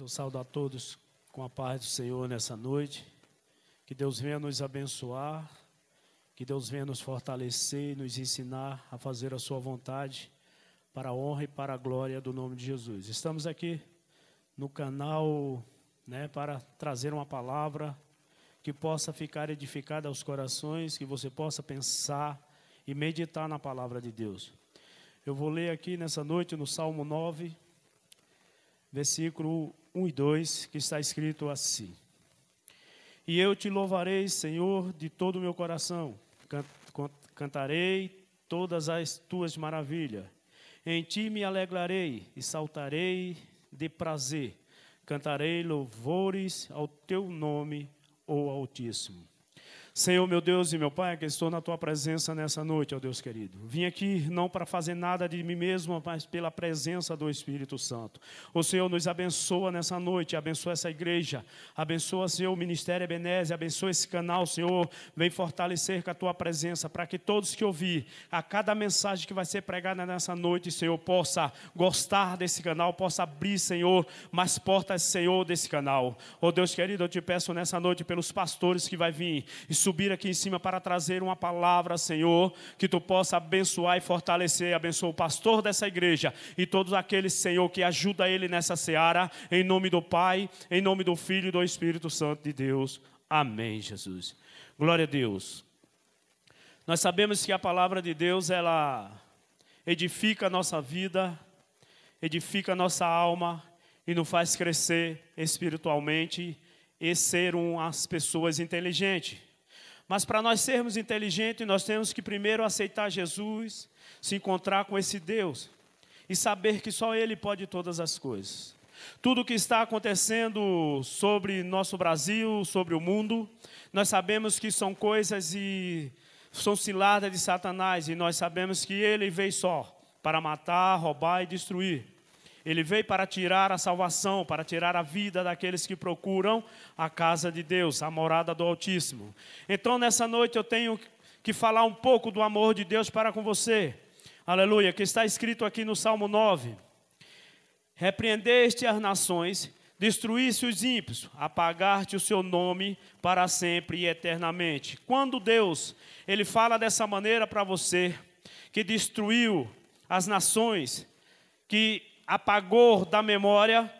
Eu saúdo a todos com a paz do Senhor nessa noite. Que Deus venha nos abençoar, que Deus venha nos fortalecer, nos ensinar a fazer a sua vontade para a honra e para a glória do nome de Jesus. Estamos aqui no canal, né, para trazer uma palavra que possa ficar edificada aos corações, que você possa pensar e meditar na palavra de Deus. Eu vou ler aqui nessa noite no Salmo 9, versículo 1 e 2, que está escrito assim: E eu te louvarei, Senhor, de todo o meu coração, cantarei todas as tuas maravilhas. Em ti me alegrarei e saltarei de prazer, cantarei louvores ao teu nome, ó Altíssimo. Senhor, meu Deus e meu Pai, que estou na tua presença nessa noite, ó Deus querido. Vim aqui não para fazer nada de mim mesmo, mas pela presença do Espírito Santo. O Senhor nos abençoa nessa noite, abençoa essa igreja, abençoa, Senhor, o ministério Ebenezer, abençoa esse canal, Senhor. Vem fortalecer com a tua presença, para que todos que ouvir a cada mensagem que vai ser pregada nessa noite, Senhor, possa gostar desse canal, possa abrir, Senhor, mais portas, Senhor, desse canal. Ó Deus querido, eu te peço nessa noite pelos pastores que vai vir subir aqui em cima para trazer uma palavra, Senhor, que tu possa abençoar e fortalecer. Abençoa o pastor dessa igreja e todos aqueles, Senhor, que ajuda ele nessa seara, em nome do Pai, em nome do Filho e do Espírito Santo de Deus. Amém, Jesus. Glória a Deus. Nós sabemos que a palavra de Deus, ela edifica a nossa vida, edifica a nossa alma e nos faz crescer espiritualmente e ser as pessoas inteligentes. Mas para nós sermos inteligentes, nós temos que primeiro aceitar Jesus, se encontrar com esse Deus e saber que só Ele pode todas as coisas. Tudo o que está acontecendo sobre nosso Brasil, sobre o mundo, nós sabemos que são coisas e são ciladas de Satanás e nós sabemos que ele veio só para matar, roubar e destruir. Ele veio para tirar a salvação, para tirar a vida daqueles que procuram a casa de Deus, a morada do Altíssimo. Então, nessa noite, eu tenho que falar um pouco do amor de Deus para com você. Aleluia, que está escrito aqui no Salmo 9: Repreendeste as nações, destruísse os ímpios, apagar-te o seu nome para sempre e eternamente. Quando Deus, ele fala dessa maneira para você, que destruiu as nações, que apagou da memória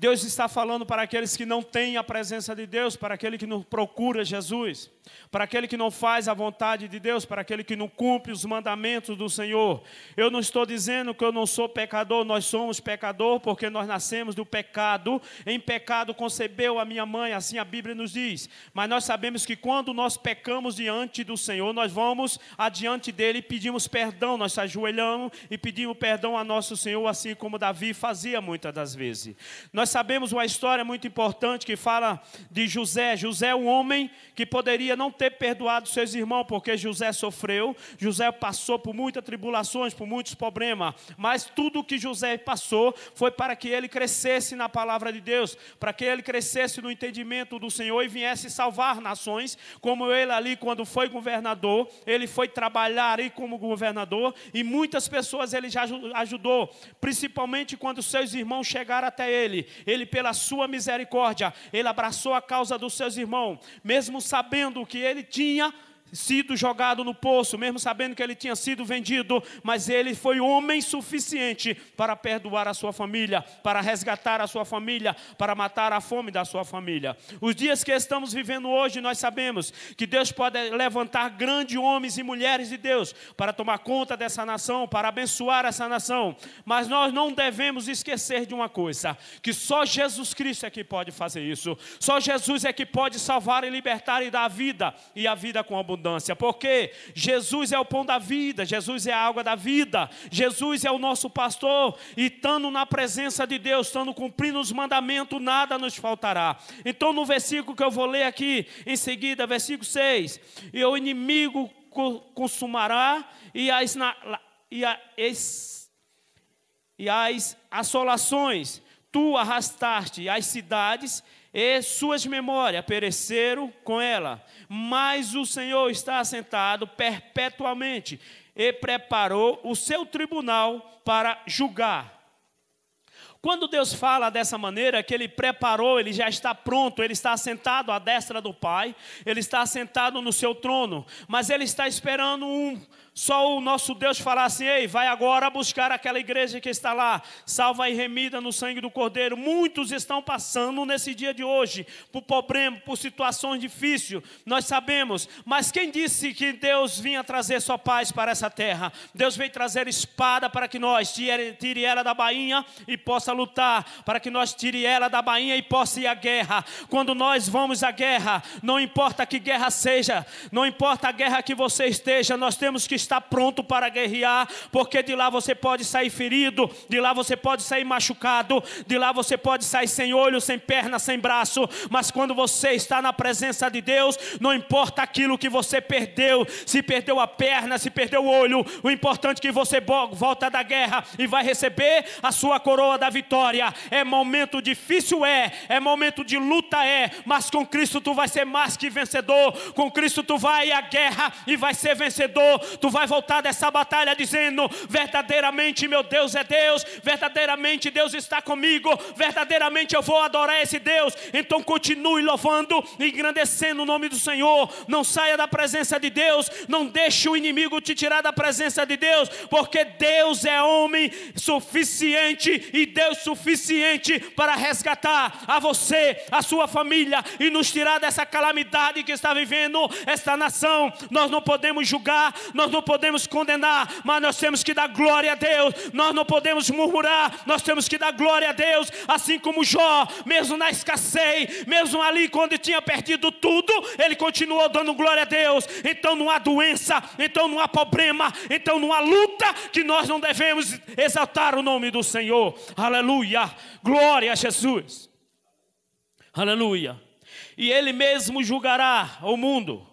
Deus está falando para aqueles que não têm a presença de Deus, para aquele que não procura Jesus, para aquele que não faz a vontade de Deus, para aquele que não cumpre os mandamentos do Senhor. Eu não estou dizendo que eu não sou pecador, nós somos pecador porque nós nascemos do pecado, em pecado concebeu a minha mãe, assim a Bíblia nos diz. Mas nós sabemos que quando nós pecamos diante do Senhor, nós vamos adiante dele e pedimos perdão, nós ajoelhamos e pedimos perdão a nosso Senhor, assim como Davi fazia muitas das vezes. Nós sabemos uma história muito importante que fala de José. José é um homem que poderia não ter perdoado seus irmãos, porque José sofreu, José passou por muitas tribulações, por muitos problemas, mas tudo que José passou foi para que ele crescesse na palavra de Deus, para que ele crescesse no entendimento do Senhor e viesse salvar nações, como ele ali quando foi governador, ele foi trabalhar ali como governador e muitas pessoas ele já ajudou, principalmente quando seus irmãos chegaram até ele ele, pela sua misericórdia, ele abraçou a causa dos seus irmãos, mesmo sabendo que ele tinha sido jogado no poço, mesmo sabendo que ele tinha sido vendido, mas ele foi homem suficiente para perdoar a sua família, para resgatar a sua família, para matar a fome da sua família. Os dias que estamos vivendo hoje, nós sabemos que Deus pode levantar grandes homens e mulheres de Deus para tomar conta dessa nação, para abençoar essa nação, mas nós não devemos esquecer de uma coisa, que só Jesus Cristo é que pode fazer isso. Só Jesus é que pode salvar e libertar e dar vida e a vida com abundância abundância, porque Jesus é o pão da vida, Jesus é a água da vida, Jesus é o nosso pastor, e estando na presença de Deus, estando cumprindo os mandamentos, nada nos faltará. Então, no versículo que eu vou ler aqui, em seguida, versículo 6: E o inimigo consumará e as, e e as assolações, tu arrastaste as cidades e suas memórias pereceram com ela, mas o Senhor está assentado perpetuamente e preparou o seu tribunal para julgar. Quando Deus fala dessa maneira, que Ele preparou, Ele já está pronto, Ele está sentado à destra do Pai, Ele está sentado no seu trono, mas Ele está esperando um, só o nosso Deus falar assim: ei, vai agora buscar aquela igreja que está lá, salva e remida no sangue do Cordeiro. Muitos estão passando nesse dia de hoje por problemas, por situações difíceis, nós sabemos, mas quem disse que Deus vinha trazer só paz para essa terra? Deus veio trazer espada para que nós tire ela da bainha e possa lutar, para que nós tire ela da bainha e possa ir à guerra. Quando nós vamos à guerra, não importa que guerra seja, não importa a guerra que você esteja, nós temos que estar está pronto para guerrear, porque de lá você pode sair ferido, de lá você pode sair machucado, de lá você pode sair sem olho, sem perna, sem braço, mas quando você está na presença de Deus, não importa aquilo que você perdeu, se perdeu a perna, se perdeu o olho, o importante é que você volta da guerra e vai receber a sua coroa da vitória. É momento difícil é, é momento de luta é, mas com Cristo tu vai ser mais que vencedor. Com Cristo tu vai à guerra e vai ser vencedor. Tu vai vai voltar dessa batalha dizendo: verdadeiramente meu Deus é Deus, verdadeiramente Deus está comigo, verdadeiramente eu vou adorar esse Deus. Então continue louvando e engrandecendo o nome do Senhor. Não saia da presença de Deus, não deixe o inimigo te tirar da presença de Deus, porque Deus é homem suficiente e Deus suficiente para resgatar a você, a sua família e nos tirar dessa calamidade que está vivendo esta nação. Nós não podemos julgar, nós não não podemos condenar, mas nós temos que dar glória a Deus. Nós não podemos murmurar, nós temos que dar glória a Deus, assim como Jó, mesmo na escassez, mesmo ali quando tinha perdido tudo, ele continuou dando glória a Deus. Então não há doença, então não há problema, então não há luta que nós não devemos exaltar o nome do Senhor. Aleluia! Glória a Jesus. Aleluia. E ele mesmo julgará o mundo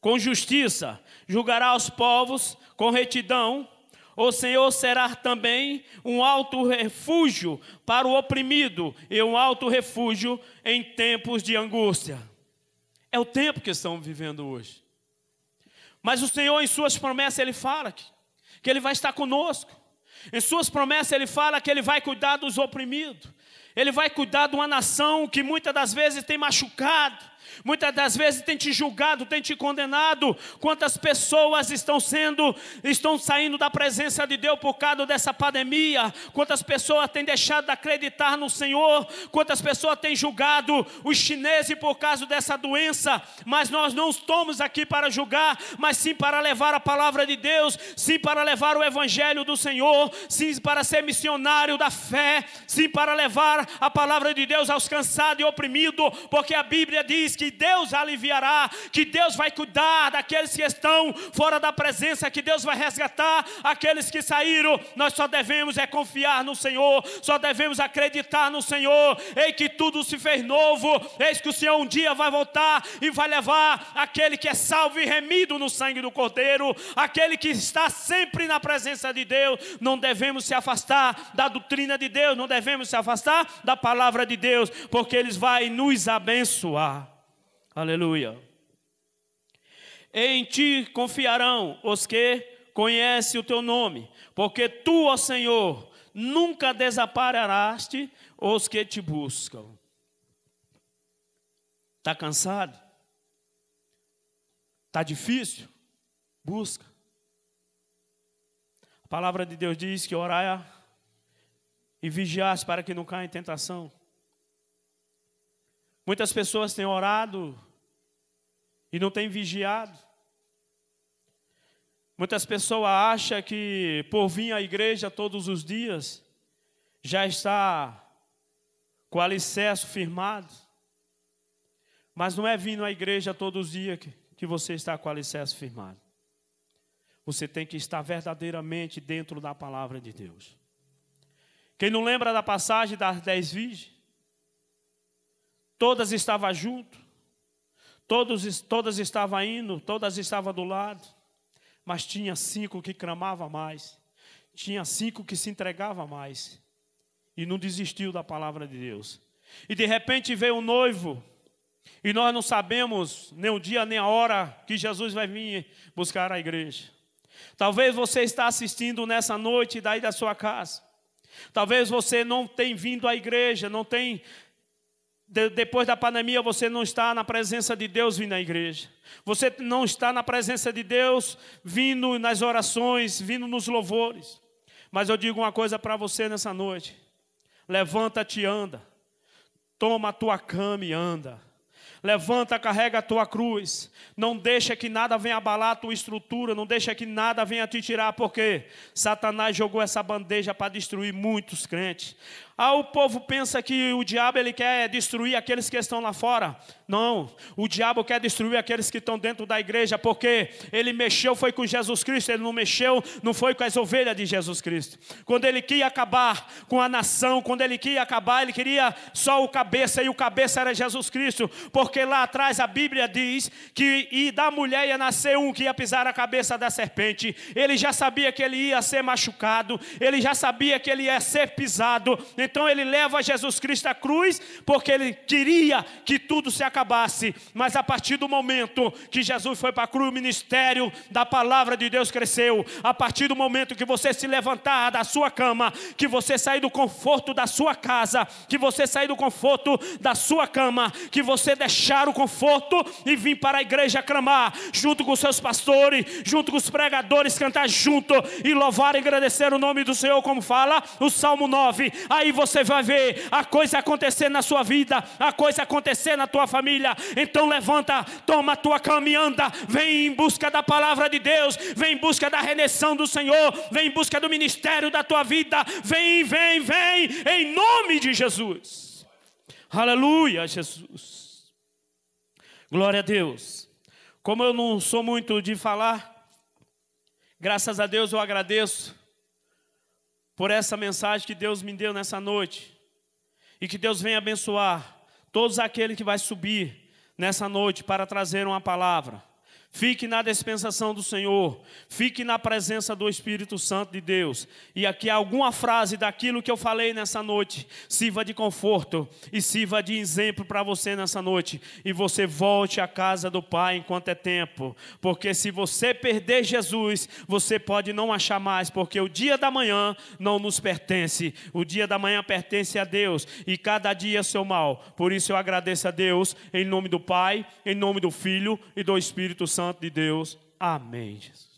com justiça julgará os povos com retidão. O Senhor será também um alto refúgio para o oprimido e um alto refúgio em tempos de angústia. É o tempo que estamos vivendo hoje. Mas o Senhor, em Suas promessas, Ele fala que, que Ele vai estar conosco. Em Suas promessas, Ele fala que Ele vai cuidar dos oprimidos. Ele vai cuidar de uma nação que muitas das vezes tem machucado, muitas das vezes tem te julgado, tem te condenado. Quantas pessoas estão sendo, estão saindo da presença de Deus por causa dessa pandemia? Quantas pessoas têm deixado de acreditar no Senhor? Quantas pessoas têm julgado os chineses por causa dessa doença? Mas nós não estamos aqui para julgar, mas sim para levar a palavra de Deus, sim para levar o evangelho do Senhor, sim para ser missionário da fé, sim para levar a palavra de Deus aos cansados e oprimidos, porque a Bíblia diz que Deus aliviará, que Deus vai cuidar daqueles que estão fora da presença, que Deus vai resgatar aqueles que saíram. Nós só devemos é confiar no Senhor, só devemos acreditar no Senhor. Ei, que tudo se fez novo, eis que o Senhor um dia vai voltar e vai levar aquele que é salvo e remido no sangue do Cordeiro, aquele que está sempre na presença de Deus. Não devemos se afastar da doutrina de Deus, não devemos se afastar da palavra de Deus, porque Ele vai nos abençoar. Aleluia. Em ti confiarão os que conhecem o teu nome, porque tu, ó Senhor, nunca desamparaste os que te buscam. Está cansado? Está difícil? Busca. A palavra de Deus diz que orar é e vigiais para que não caia em tentação. Muitas pessoas têm orado e não têm vigiado. Muitas pessoas acham que por vir à igreja todos os dias já está com o alicerce firmado. Mas não é vindo à igreja todos os dias que você está com o alicerce firmado. Você tem que estar verdadeiramente dentro da palavra de Deus. Quem não lembra da passagem das dez virgens? Todas estavam junto, todos, todas estavam indo, todas estavam do lado, mas tinha cinco que clamava mais, tinha cinco que se entregava mais e não desistiu da palavra de Deus. E de repente veio o um noivo, e nós não sabemos nem o dia nem a hora que Jesus vai vir buscar a igreja. Talvez você está assistindo nessa noite daí da sua casa. Talvez você não tenha vindo à igreja, não tem depois da pandemia você não está na presença de Deus vindo à igreja. Você não está na presença de Deus vindo nas orações, vindo nos louvores. Mas eu digo uma coisa para você nessa noite. Levanta-te e anda. Toma a tua cama e anda. Levanta, carrega a tua cruz. Não deixa que nada venha abalar a tua estrutura, não deixa que nada venha te tirar, porque Satanás jogou essa bandeja para destruir muitos crentes. Ah, o povo pensa que o diabo ele quer destruir aqueles que estão lá fora. Não, o diabo quer destruir aqueles que estão dentro da igreja, porque ele mexeu foi com Jesus Cristo, ele não mexeu, não foi com as ovelhas de Jesus Cristo. Quando ele queria acabar com a nação, quando ele queria acabar, ele queria só o cabeça, e o cabeça era Jesus Cristo, porque lá atrás a Bíblia diz que e da mulher ia nascer um que ia pisar a cabeça da serpente. Ele já sabia que ele ia ser machucado, ele já sabia que ele ia ser pisado. Então ele leva Jesus Cristo à cruz, porque ele queria que tudo se acabasse. Mas a partir do momento que Jesus foi para a cruz, o ministério da palavra de Deus cresceu. A partir do momento que você se levantar da sua cama, que você sair do conforto da sua casa, que você sair do conforto da sua cama, que você deixar o conforto e vir para a igreja clamar, junto com seus pastores, junto com os pregadores, cantar junto e louvar e agradecer o nome do Senhor, como fala o Salmo 9. Aí você vai ver a coisa acontecer na sua vida, a coisa acontecer na tua família. Então levanta, toma a tua cama e anda, vem em busca da palavra de Deus, vem em busca da redenção do Senhor, vem em busca do ministério da tua vida. Vem, vem, vem, em nome de Jesus. Aleluia, Jesus. Glória a Deus. Como eu não sou muito de falar, graças a Deus eu agradeço por essa mensagem que Deus me deu nessa noite. E que Deus venha abençoar todos aqueles que vai subir nessa noite para trazer uma palavra. Fique na dispensação do Senhor, fique na presença do Espírito Santo de Deus. E aqui alguma frase daquilo que eu falei nessa noite sirva de conforto e sirva de exemplo para você nessa noite. E você volte à casa do Pai enquanto é tempo, porque se você perder Jesus, você pode não achar mais, porque o dia da manhã não nos pertence. O dia da manhã pertence a Deus e cada dia é seu mal. Por isso eu agradeço a Deus em nome do Pai, em nome do Filho e do Espírito Santo. Santo de Deus. Amém, Jesus.